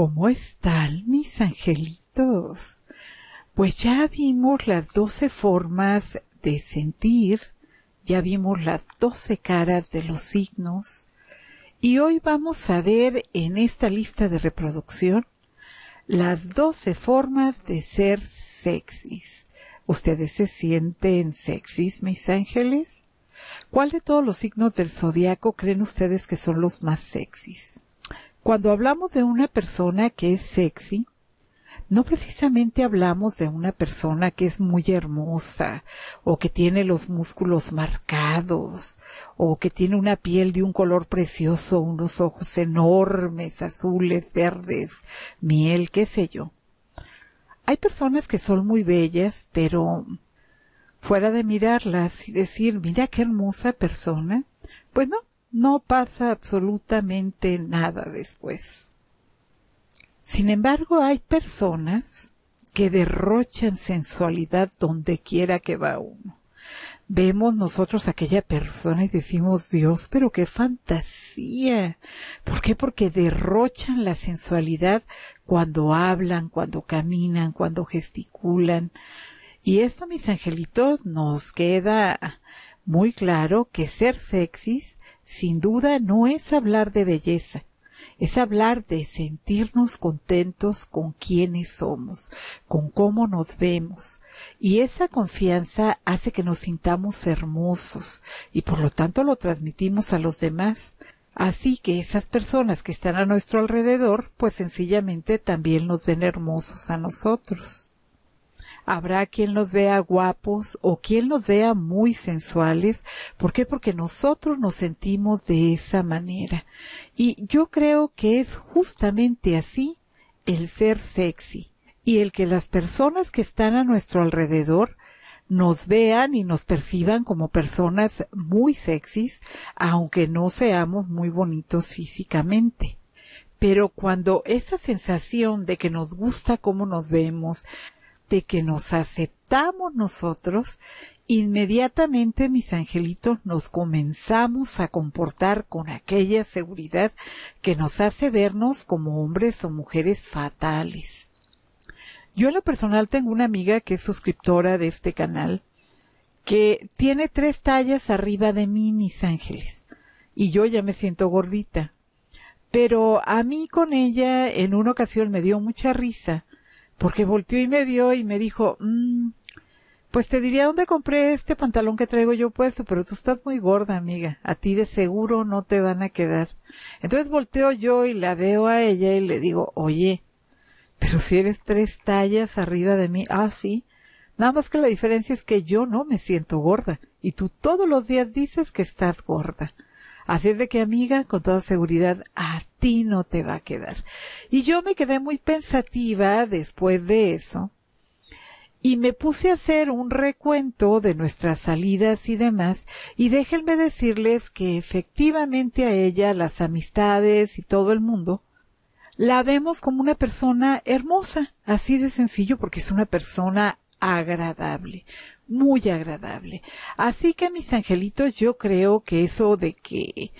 ¿Cómo están mis angelitos? Pues ya vimos las doce formas de sentir, ya vimos las doce caras de los signos, y hoy vamos a ver en esta lista de reproducción las doce formas de ser sexys. ¿Ustedes se sienten sexys, mis ángeles? ¿Cuál de todos los signos del zodiaco creen ustedes que son los más sexys? Cuando hablamos de una persona que es sexy, no precisamente hablamos de una persona que es muy hermosa o que tiene los músculos marcados o que tiene una piel de un color precioso, unos ojos enormes, azules, verdes, miel, qué sé yo. Hay personas que son muy bellas, pero fuera de mirarlas y decir, mira qué hermosa persona, pues no, no pasa absolutamente nada después. Sin embargo, hay personas que derrochan sensualidad donde quiera que va uno. Vemos nosotros a aquella persona y decimos, Dios, pero qué fantasía. ¿Por qué? Porque derrochan la sensualidad cuando hablan, cuando caminan, cuando gesticulan. Y esto, mis angelitos, nos queda muy claro que ser sexys sin duda no es hablar de belleza, es hablar de sentirnos contentos con quienes somos, con cómo nos vemos. Y esa confianza hace que nos sintamos hermosos y por lo tanto lo transmitimos a los demás. Así que esas personas que están a nuestro alrededor, pues sencillamente también nos ven hermosos a nosotros. Habrá quien los vea guapos o quien los vea muy sensuales. ¿Por qué? Porque nosotros nos sentimos de esa manera. Y yo creo que es justamente así el ser sexy y el que las personas que están a nuestro alrededor nos vean y nos perciban como personas muy sexys, aunque no seamos muy bonitos físicamente. Pero cuando esa sensación de que nos gusta cómo nos vemos, de que nos aceptamos nosotros, inmediatamente mis angelitos nos comenzamos a comportar con aquella seguridad que nos hace vernos como hombres o mujeres fatales. Yo en lo personal tengo una amiga que es suscriptora de este canal, que tiene tres tallas arriba de mí, mis ángeles, y yo ya me siento gordita. Pero a mí con ella en una ocasión me dio mucha risa porque volteó y me vio y me dijo, mm, pues te diría dónde compré este pantalón que traigo yo puesto, pero tú estás muy gorda, amiga. A ti de seguro no te van a quedar. Entonces volteo yo y la veo a ella y le digo, oye, pero si eres tres tallas arriba de mí, ah, sí. Nada más que la diferencia es que yo no me siento gorda y tú todos los días dices que estás gorda. Así es de que amiga, con toda seguridad, a ti no te va a quedar. Y yo me quedé muy pensativa después de eso y me puse a hacer un recuento de nuestras salidas y demás, y déjenme decirles que efectivamente a ella, las amistades y todo el mundo, la vemos como una persona hermosa, así de sencillo, porque es una persona agradable, muy agradable. Así que mis angelitos, yo creo que eso de que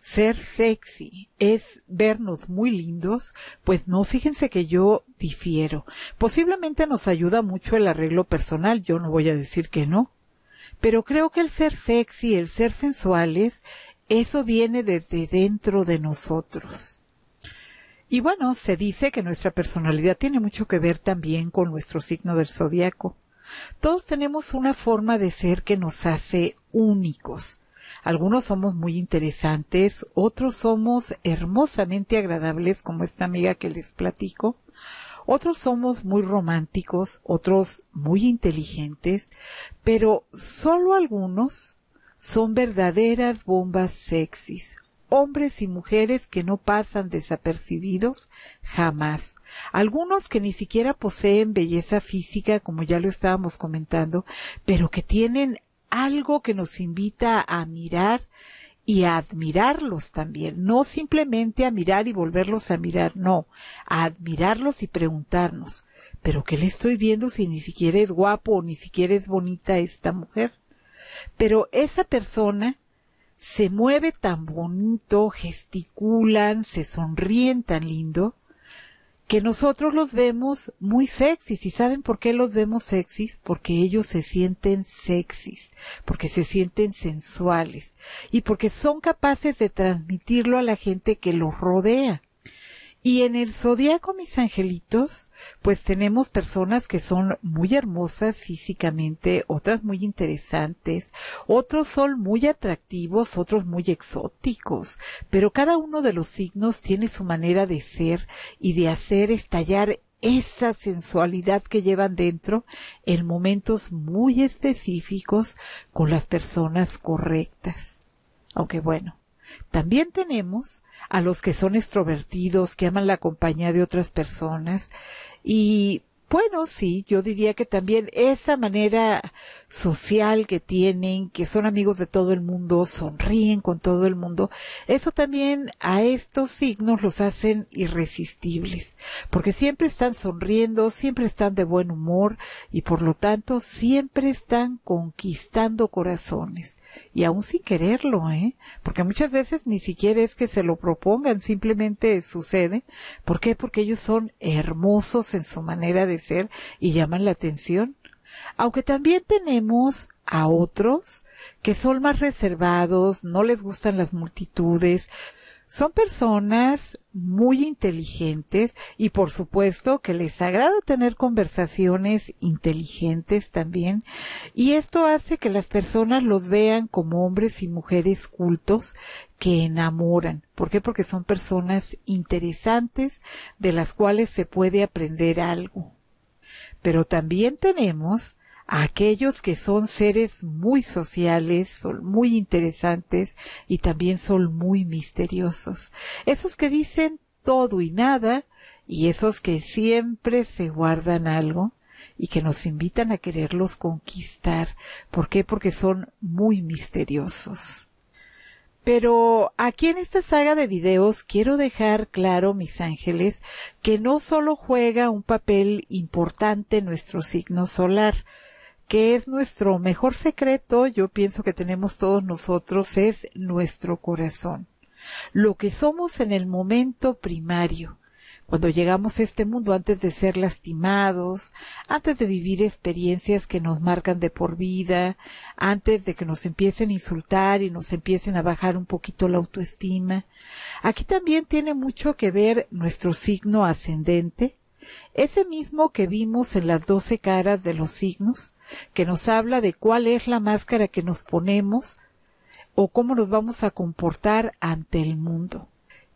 ser sexy es vernos muy lindos, pues no, fíjense que yo difiero. Posiblemente nos ayuda mucho el arreglo personal, yo no voy a decir que no. Pero creo que el ser sexy, el ser sensuales, eso viene desde dentro de nosotros. Y bueno, se dice que nuestra personalidad tiene mucho que ver también con nuestro signo del zodiaco. Todos tenemos una forma de ser que nos hace únicos. Algunos somos muy interesantes, otros somos hermosamente agradables como esta amiga que les platico, otros somos muy románticos, otros muy inteligentes, pero solo algunos son verdaderas bombas sexys, hombres y mujeres que no pasan desapercibidos jamás. Algunos que ni siquiera poseen belleza física, como ya lo estábamos comentando, pero que tienen algo que nos invita a mirar y a admirarlos también, no simplemente a mirar y volverlos a mirar, no, a admirarlos y preguntarnos, pero ¿qué le estoy viendo si ni siquiera es guapo o ni siquiera es bonita esta mujer? Pero esa persona se mueve tan bonito, gesticulan, se sonríen tan lindo, que nosotros los vemos muy sexys. ¿Y saben por qué los vemos sexys? Porque ellos se sienten sexys, porque se sienten sensuales y porque son capaces de transmitirlo a la gente que los rodea. Y en el zodiaco, mis angelitos, pues tenemos personas que son muy hermosas físicamente, otras muy interesantes, otros son muy atractivos, otros muy exóticos, pero cada uno de los signos tiene su manera de ser y de hacer estallar esa sensualidad que llevan dentro en momentos muy específicos con las personas correctas. Aunque bueno, también tenemos a los que son extrovertidos, que aman la compañía de otras personas y bueno, sí, yo diría que también esa manera social que tienen, que son amigos de todo el mundo, sonríen con todo el mundo, eso también a estos signos los hacen irresistibles, porque siempre están sonriendo, siempre están de buen humor y por lo tanto siempre están conquistando corazones, y aún sin quererlo, ¿eh? Porque muchas veces ni siquiera es que se lo propongan, simplemente sucede. ¿Por qué? Porque ellos son hermosos en su manera de y llaman la atención. Aunque también tenemos a otros que son más reservados, no les gustan las multitudes, son personas muy inteligentes y por supuesto que les agrada tener conversaciones inteligentes también y esto hace que las personas los vean como hombres y mujeres cultos que enamoran. ¿Por qué? Porque son personas interesantes de las cuales se puede aprender algo pero también tenemos a aquellos que son seres muy sociales, son muy interesantes y también son muy misteriosos. Esos que dicen todo y nada y esos que siempre se guardan algo y que nos invitan a quererlos conquistar. ¿Por qué? Porque son muy misteriosos. Pero aquí en esta saga de videos quiero dejar claro, mis ángeles, que no solo juega un papel importante nuestro signo solar, que es nuestro mejor secreto, yo pienso que tenemos todos nosotros, es nuestro corazón. Lo que somos en el momento primario. Cuando llegamos a este mundo antes de ser lastimados, antes de vivir experiencias que nos marcan de por vida, antes de que nos empiecen a insultar y nos empiecen a bajar un poquito la autoestima. Aquí también tiene mucho que ver nuestro signo ascendente, ese mismo que vimos en las doce caras de los signos, que nos habla de cuál es la máscara que nos ponemos o cómo nos vamos a comportar ante el mundo.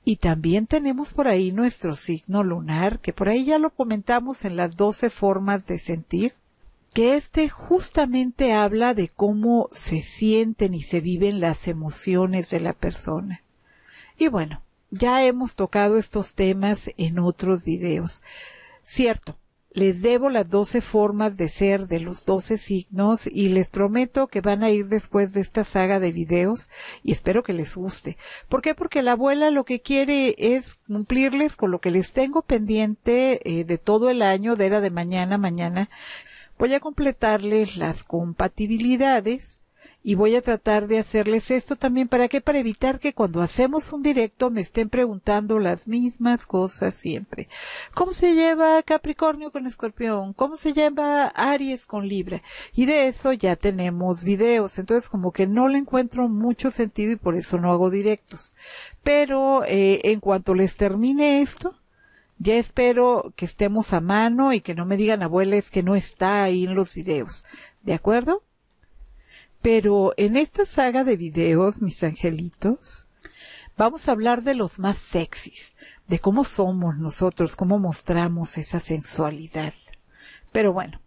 Y también tenemos por ahí nuestro signo lunar, que por ahí ya lo comentamos en las 12 formas de sentir, que este justamente habla de cómo se sienten y se viven las emociones de la persona. Y bueno, ya hemos tocado estos temas en otros videos. Cierto, les debo las 12 formas de ser de los 12 signos y les prometo que van a ir después de esta saga de videos y espero que les guste. ¿Por qué? Porque la abuela lo que quiere es cumplirles con lo que les tengo pendiente eh, de todo el año, de era de mañana, mañana. Voy a completarles las compatibilidades y voy a tratar de hacerles esto también para que para evitar que cuando hacemos un directo me estén preguntando las mismas cosas siempre. ¿Cómo se lleva Capricornio con Escorpión? ¿Cómo se lleva Aries con Libra? Y de eso ya tenemos videos, entonces como que no le encuentro mucho sentido y por eso no hago directos. Pero eh, en cuanto les termine esto, ya espero que estemos a mano y que no me digan abuelas que no está ahí en los videos. ¿De acuerdo? Pero en esta saga de videos, mis angelitos, vamos a hablar de los más sexys, de cómo somos nosotros, cómo mostramos esa sensualidad. Pero bueno,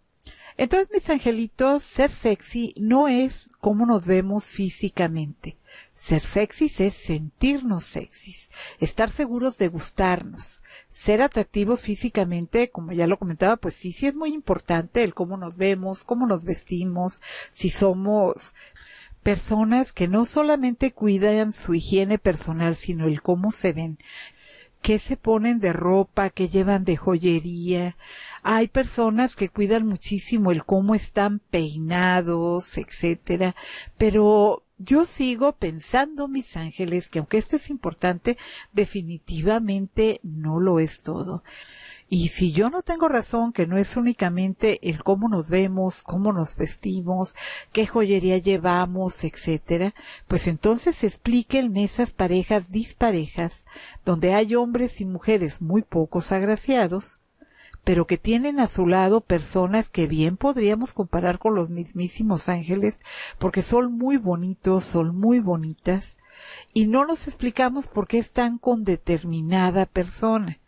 entonces mis angelitos, ser sexy no es cómo nos vemos físicamente. Ser sexys es sentirnos sexys, estar seguros de gustarnos, ser atractivos físicamente, como ya lo comentaba, pues sí, sí es muy importante el cómo nos vemos, cómo nos vestimos, si somos personas que no solamente cuidan su higiene personal, sino el cómo se ven qué se ponen de ropa, qué llevan de joyería. Hay personas que cuidan muchísimo el cómo están peinados, etcétera, pero yo sigo pensando, mis ángeles, que aunque esto es importante, definitivamente no lo es todo. Y si yo no tengo razón, que no es únicamente el cómo nos vemos, cómo nos vestimos, qué joyería llevamos, etcétera, pues entonces expliquen esas parejas disparejas, donde hay hombres y mujeres muy pocos agraciados, pero que tienen a su lado personas que bien podríamos comparar con los mismísimos ángeles, porque son muy bonitos, son muy bonitas, y no nos explicamos por qué están con determinada persona.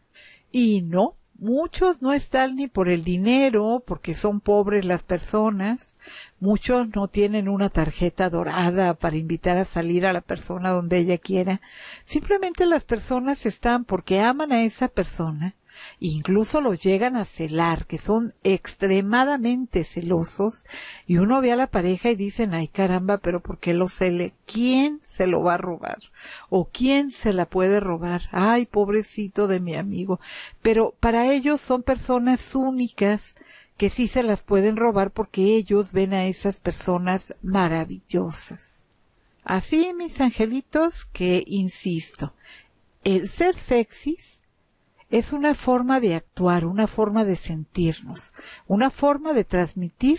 Y no, muchos no están ni por el dinero, porque son pobres las personas, muchos no tienen una tarjeta dorada para invitar a salir a la persona donde ella quiera, simplemente las personas están porque aman a esa persona Incluso los llegan a celar, que son extremadamente celosos, y uno ve a la pareja y dicen, ay caramba, pero ¿por qué lo cele? ¿Quién se lo va a robar? ¿O quién se la puede robar? Ay, pobrecito de mi amigo. Pero para ellos son personas únicas, que sí se las pueden robar porque ellos ven a esas personas maravillosas. Así, mis angelitos, que insisto, el ser sexys es una forma de actuar, una forma de sentirnos, una forma de transmitir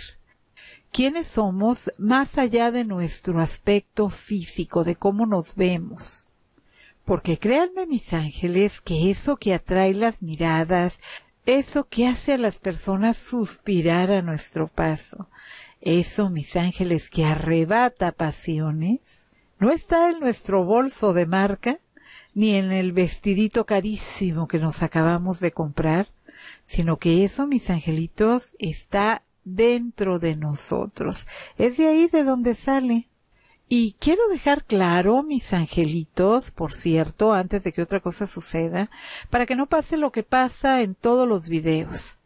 quiénes somos más allá de nuestro aspecto físico, de cómo nos vemos. Porque créanme mis ángeles que eso que atrae las miradas, eso que hace a las personas suspirar a nuestro paso, eso mis ángeles que arrebata pasiones, no está en nuestro bolso de marca, ni en el vestidito carísimo que nos acabamos de comprar, sino que eso, mis angelitos, está dentro de nosotros. Es de ahí de donde sale. Y quiero dejar claro, mis angelitos, por cierto, antes de que otra cosa suceda, para que no pase lo que pasa en todos los videos.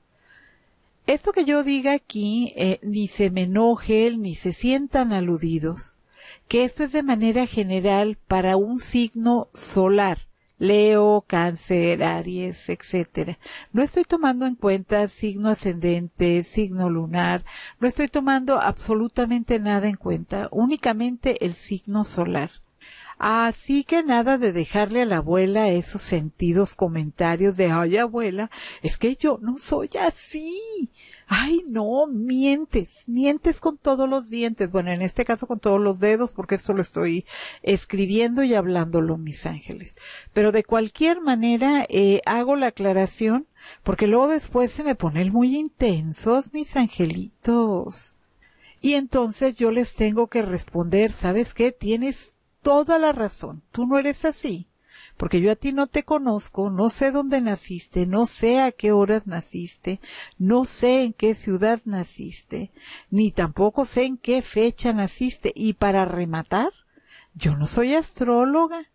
Esto que yo diga aquí, eh, ni se me enoje ni se sientan aludidos que esto es de manera general para un signo solar, Leo, Cáncer, Aries, etcétera. No estoy tomando en cuenta signo ascendente, signo lunar, no estoy tomando absolutamente nada en cuenta, únicamente el signo solar. Así que nada de dejarle a la abuela esos sentidos comentarios de, ay abuela, es que yo no soy así ay, no, mientes, mientes con todos los dientes. Bueno, en este caso con todos los dedos, porque esto lo estoy escribiendo y hablándolo, mis ángeles. Pero de cualquier manera, eh, hago la aclaración, porque luego después se me ponen muy intensos, mis angelitos. Y entonces yo les tengo que responder, ¿sabes qué? Tienes toda la razón. Tú no eres así porque yo a ti no te conozco, no sé dónde naciste, no sé a qué horas naciste, no sé en qué ciudad naciste, ni tampoco sé en qué fecha naciste. Y para rematar, yo no soy astróloga.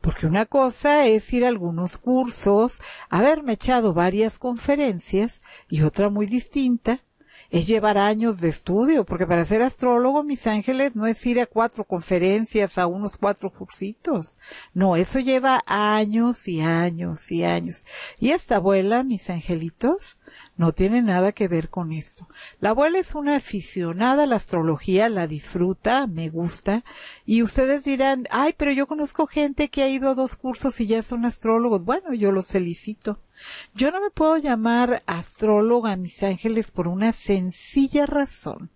Porque una cosa es ir a algunos cursos, haberme echado varias conferencias y otra muy distinta es llevar años de estudio, porque para ser astrólogo, mis ángeles, no es ir a cuatro conferencias, a unos cuatro cursitos. No, eso lleva años y años y años. Y esta abuela, mis angelitos, no tiene nada que ver con esto. La abuela es una aficionada a la astrología, la disfruta, me gusta. Y ustedes dirán, ay, pero yo conozco gente que ha ido a dos cursos y ya son astrólogos. Bueno, yo los felicito. Yo no me puedo llamar astróloga, mis ángeles, por una sencilla razón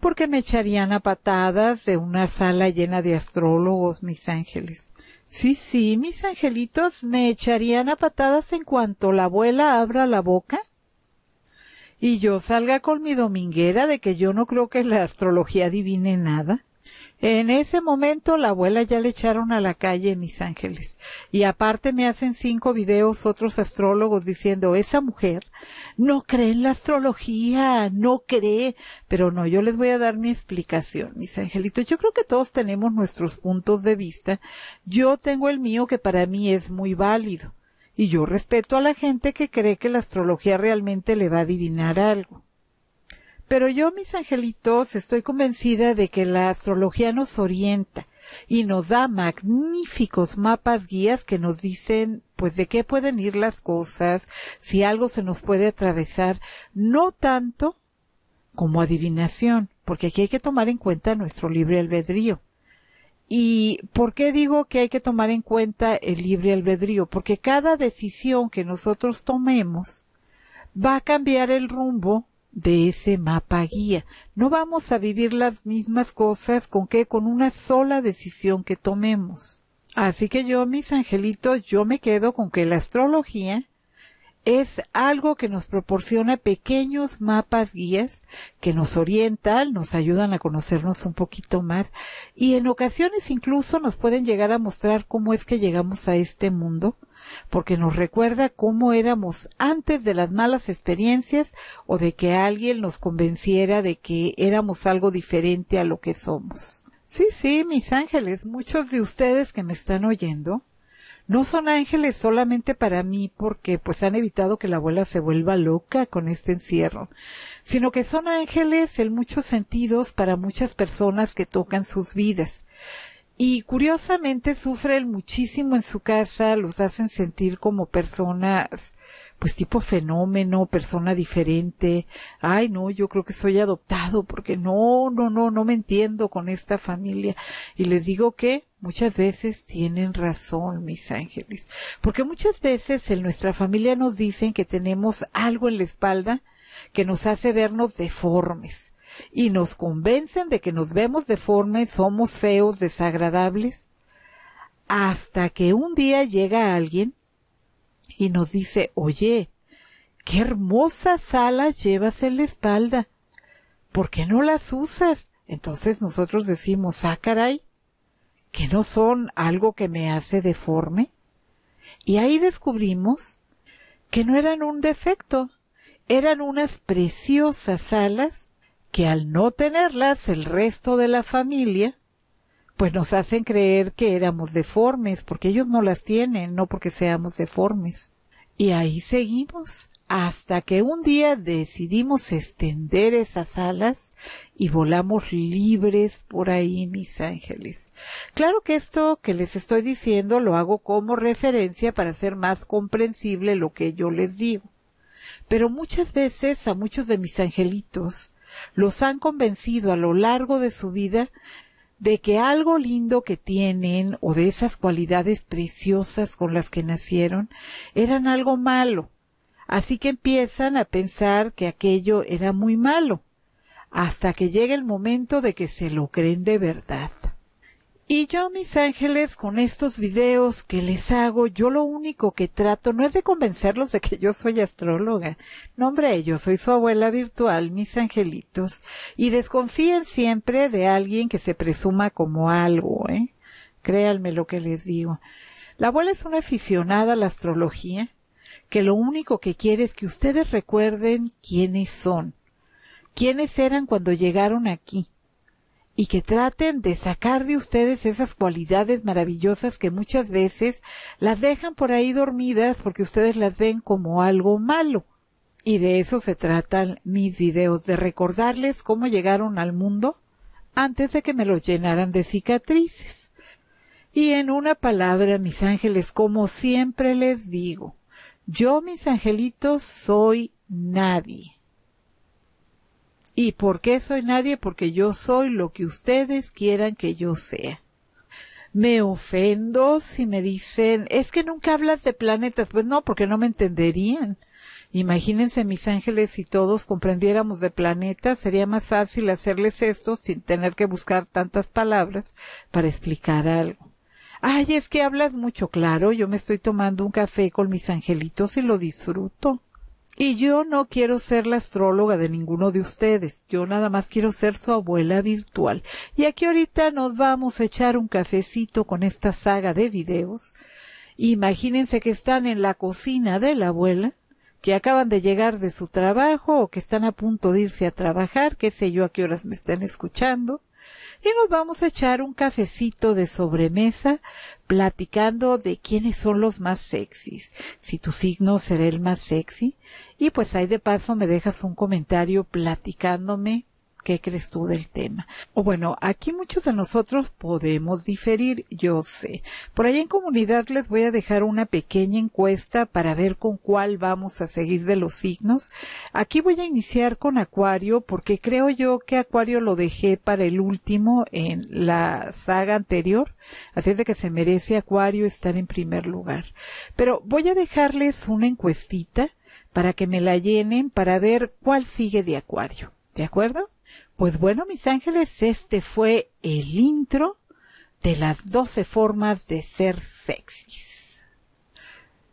porque me echarían a patadas de una sala llena de astrólogos, mis ángeles. Sí, sí, mis angelitos me echarían a patadas en cuanto la abuela abra la boca y yo salga con mi dominguera de que yo no creo que la astrología adivine nada. En ese momento la abuela ya le echaron a la calle mis ángeles. Y aparte me hacen cinco videos otros astrólogos diciendo, esa mujer no cree en la astrología, no cree. Pero no, yo les voy a dar mi explicación, mis angelitos. Yo creo que todos tenemos nuestros puntos de vista. Yo tengo el mío que para mí es muy válido. Y yo respeto a la gente que cree que la astrología realmente le va a adivinar algo. Pero yo, mis angelitos, estoy convencida de que la astrología nos orienta y nos da magníficos mapas guías que nos dicen pues de qué pueden ir las cosas, si algo se nos puede atravesar, no tanto como adivinación, porque aquí hay que tomar en cuenta nuestro libre albedrío. ¿Y por qué digo que hay que tomar en cuenta el libre albedrío? Porque cada decisión que nosotros tomemos va a cambiar el rumbo de ese mapa guía. No vamos a vivir las mismas cosas con que con una sola decisión que tomemos. Así que yo, mis angelitos, yo me quedo con que la astrología es algo que nos proporciona pequeños mapas guías que nos orientan, nos ayudan a conocernos un poquito más y en ocasiones incluso nos pueden llegar a mostrar cómo es que llegamos a este mundo porque nos recuerda cómo éramos antes de las malas experiencias o de que alguien nos convenciera de que éramos algo diferente a lo que somos. Sí, sí, mis ángeles, muchos de ustedes que me están oyendo no son ángeles solamente para mí porque pues han evitado que la abuela se vuelva loca con este encierro, sino que son ángeles en muchos sentidos para muchas personas que tocan sus vidas. Y curiosamente sufren muchísimo en su casa, los hacen sentir como personas, pues tipo fenómeno, persona diferente. Ay, no, yo creo que soy adoptado porque no, no, no, no me entiendo con esta familia. Y les digo que muchas veces tienen razón, mis ángeles, porque muchas veces en nuestra familia nos dicen que tenemos algo en la espalda que nos hace vernos deformes y nos convencen de que nos vemos deformes, somos feos, desagradables, hasta que un día llega alguien y nos dice, oye, qué hermosas alas llevas en la espalda, ¿por qué no las usas? Entonces nosotros decimos, ah, que no son algo que me hace deforme. Y ahí descubrimos que no eran un defecto, eran unas preciosas alas que al no tenerlas el resto de la familia, pues nos hacen creer que éramos deformes, porque ellos no las tienen, no porque seamos deformes. Y ahí seguimos, hasta que un día decidimos extender esas alas y volamos libres por ahí, mis ángeles. Claro que esto que les estoy diciendo lo hago como referencia para hacer más comprensible lo que yo les digo. Pero muchas veces a muchos de mis angelitos los han convencido a lo largo de su vida de que algo lindo que tienen o de esas cualidades preciosas con las que nacieron eran algo malo Así que empiezan a pensar que aquello era muy malo, hasta que llega el momento de que se lo creen de verdad. Y yo, mis ángeles, con estos videos que les hago, yo lo único que trato no es de convencerlos de que yo soy astróloga. Nombre hombre, yo soy su abuela virtual, mis angelitos. Y desconfíen siempre de alguien que se presuma como algo, ¿eh? Créanme lo que les digo. La abuela es una aficionada a la astrología que lo único que quiere es que ustedes recuerden quiénes son, quiénes eran cuando llegaron aquí, y que traten de sacar de ustedes esas cualidades maravillosas que muchas veces las dejan por ahí dormidas porque ustedes las ven como algo malo. Y de eso se tratan mis videos, de recordarles cómo llegaron al mundo antes de que me los llenaran de cicatrices. Y en una palabra, mis ángeles, como siempre les digo, yo, mis angelitos, soy nadie. ¿Y por qué soy nadie? Porque yo soy lo que ustedes quieran que yo sea. Me ofendo si me dicen, es que nunca hablas de planetas. Pues no, porque no me entenderían. Imagínense mis ángeles si todos comprendiéramos de planetas, sería más fácil hacerles esto sin tener que buscar tantas palabras para explicar algo ay, es que hablas mucho, claro, yo me estoy tomando un café con mis angelitos y lo disfruto. Y yo no quiero ser la astróloga de ninguno de ustedes, yo nada más quiero ser su abuela virtual. Y aquí ahorita nos vamos a echar un cafecito con esta saga de videos. Imagínense que están en la cocina de la abuela, que acaban de llegar de su trabajo o que están a punto de irse a trabajar, qué sé yo a qué horas me están escuchando y nos vamos a echar un cafecito de sobremesa platicando de quiénes son los más sexys, si tu signo será el más sexy. Y pues ahí de paso me dejas un comentario platicándome ¿Qué crees tú del tema? O bueno, aquí muchos de nosotros podemos diferir, yo sé. Por ahí en comunidad les voy a dejar una pequeña encuesta para ver con cuál vamos a seguir de los signos. Aquí voy a iniciar con Acuario porque creo yo que Acuario lo dejé para el último en la saga anterior. Así es de que se merece Acuario estar en primer lugar. Pero voy a dejarles una encuestita para que me la llenen para ver cuál sigue de Acuario. ¿De acuerdo? Pues bueno, mis ángeles, este fue el intro de las 12 formas de ser sexys.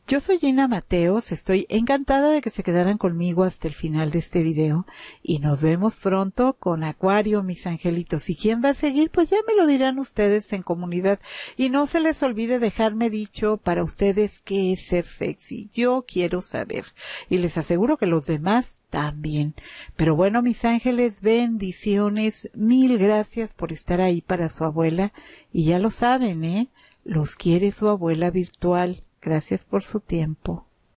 Yo soy Gina Mateos, estoy encantada de que se quedaran conmigo hasta el final de este video y nos vemos pronto con Acuario, mis angelitos. ¿Y quién va a seguir? Pues ya me lo dirán ustedes en comunidad. Y no se les olvide dejarme dicho para ustedes qué es ser sexy. Yo quiero saber. Y les aseguro que los demás también. Pero bueno, mis ángeles, bendiciones. Mil gracias por estar ahí para su abuela. Y ya lo saben, ¿eh? Los quiere su abuela virtual. Gracias por su tiempo.